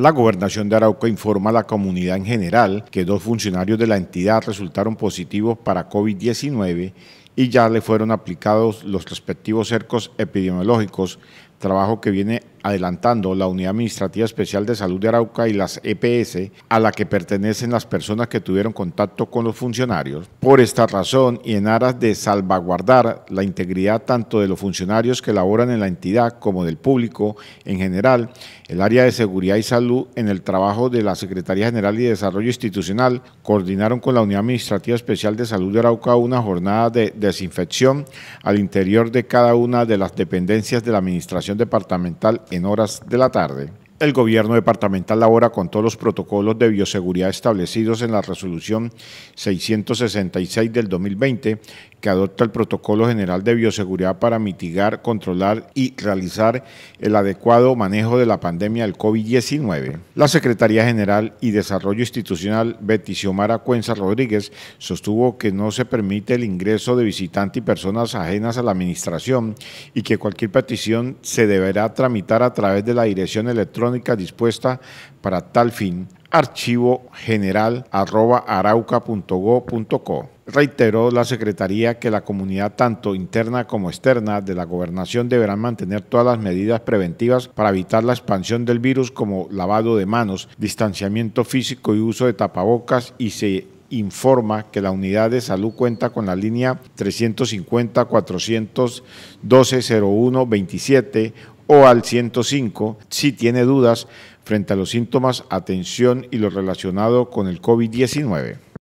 La gobernación de Arauco informa a la comunidad en general que dos funcionarios de la entidad resultaron positivos para COVID-19 y ya le fueron aplicados los respectivos cercos epidemiológicos, trabajo que viene adelantando la Unidad Administrativa Especial de Salud de Arauca y las EPS a la que pertenecen las personas que tuvieron contacto con los funcionarios. Por esta razón y en aras de salvaguardar la integridad tanto de los funcionarios que laboran en la entidad como del público en general, el área de seguridad y salud en el trabajo de la Secretaría General y Desarrollo Institucional coordinaron con la Unidad Administrativa Especial de Salud de Arauca una jornada de desinfección al interior de cada una de las dependencias de la Administración Departamental en horas de la tarde. El gobierno departamental labora con todos los protocolos de bioseguridad establecidos en la resolución 666 del 2020 que adopta el Protocolo General de Bioseguridad para mitigar, controlar y realizar el adecuado manejo de la pandemia del COVID-19. La Secretaría General y Desarrollo Institucional Betty Xiomara Cuenza Rodríguez sostuvo que no se permite el ingreso de visitantes y personas ajenas a la administración y que cualquier petición se deberá tramitar a través de la dirección electrónica dispuesta para tal fin archivo Reiteró la Secretaría que la comunidad tanto interna como externa de la gobernación deberán mantener todas las medidas preventivas para evitar la expansión del virus como lavado de manos, distanciamiento físico y uso de tapabocas y se informa que la unidad de salud cuenta con la línea 350 412 01 27 o al 105 si tiene dudas frente a los síntomas, atención y lo relacionado con el COVID-19.